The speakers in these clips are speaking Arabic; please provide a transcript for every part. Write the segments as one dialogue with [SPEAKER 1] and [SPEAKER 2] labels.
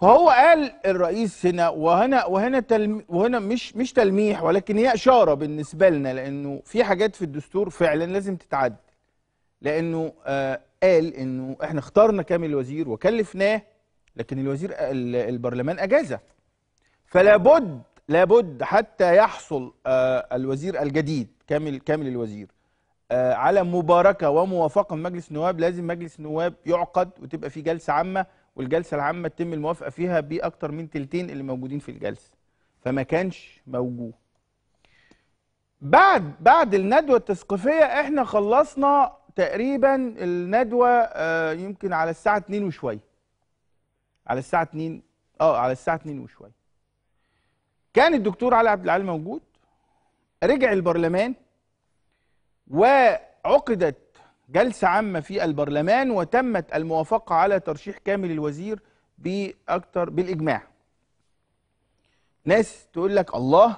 [SPEAKER 1] فهو قال الرئيس هنا وهنا وهنا تلم وهنا مش مش تلميح ولكن هي اشاره بالنسبه لنا لانه في حاجات في الدستور فعلا لازم تتعدل لانه آه قال انه احنا اخترنا كامل الوزير وكلفناه لكن الوزير البرلمان اجازه فلا بد لابد حتى يحصل آه الوزير الجديد كامل كامل الوزير آه، على مباركه وموافقه من مجلس النواب لازم مجلس النواب يعقد وتبقى في جلسه عامه والجلسه العامه تتم الموافقه فيها باكثر من تلتين اللي موجودين في الجلسه فما كانش موجود بعد بعد الندوه التثقيفيه احنا خلصنا تقريبا الندوه آه، يمكن على الساعه 2 وشويه على الساعه 2 اه على الساعه 2 وشويه كان الدكتور علي عبد العال موجود رجع البرلمان وعقدت جلسة عامة في البرلمان وتمت الموافقة على ترشيح كامل الوزير بأكتر بالإجماع ناس تقول لك الله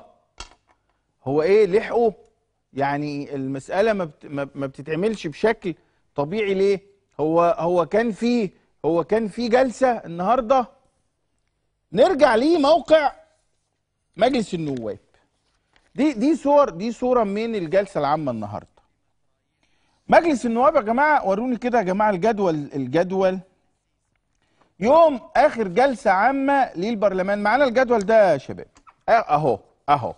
[SPEAKER 1] هو إيه لحقه يعني المسألة ما بتتعملش بشكل طبيعي ليه هو هو كان في هو كان في جلسة النهاردة نرجع لموقع مجلس النواب دي دي صور دي صورة من الجلسة العامة النهاردة مجلس النواب يا جماعه وروني كده يا جماعه الجدول الجدول يوم اخر جلسه عامه للبرلمان معانا الجدول ده يا شباب أه، اهو اهو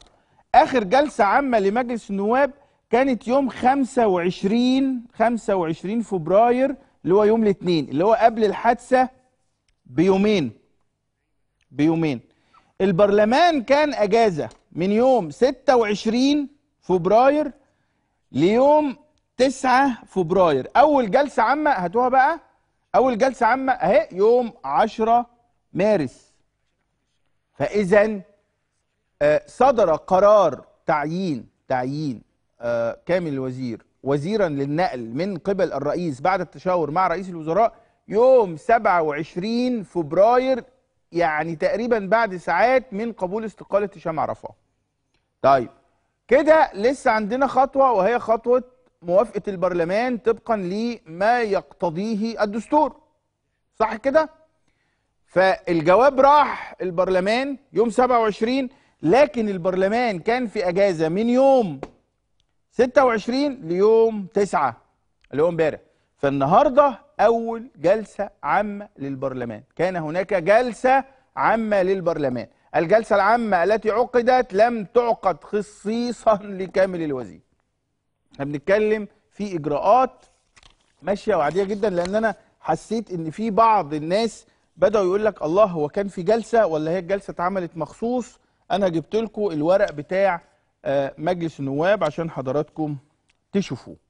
[SPEAKER 1] اخر جلسه عامه لمجلس النواب كانت يوم 25 25 فبراير اللي هو يوم الاثنين اللي هو قبل الحادثه بيومين بيومين البرلمان كان اجازه من يوم 26 فبراير ليوم 9 فبراير اول جلسه عامه هاتوها بقى اول جلسه عامه اهي يوم 10 مارس فاذا آه، صدر قرار تعيين تعيين آه، كامل الوزير وزيرا للنقل من قبل الرئيس بعد التشاور مع رئيس الوزراء يوم 27 فبراير يعني تقريبا بعد ساعات من قبول استقاله هشام عرفه طيب كده لسه عندنا خطوه وهي خطوه موافقة البرلمان طبقا لما يقتضيه الدستور صح كده فالجواب راح البرلمان يوم 27 لكن البرلمان كان في اجازة من يوم 26 ليوم 9 اللي هو امبارح فالنهاردة اول جلسة عامة للبرلمان كان هناك جلسة عامة للبرلمان الجلسة العامة التي عقدت لم تعقد خصيصا لكامل الوزير احنا بنتكلم في اجراءات ماشيه وعاديه جدا لان انا حسيت ان في بعض الناس بداوا يقول لك الله هو كان في جلسه ولا هي الجلسه اتعملت مخصوص انا جبت لكم الورق بتاع آه، مجلس النواب عشان حضراتكم تشوفوه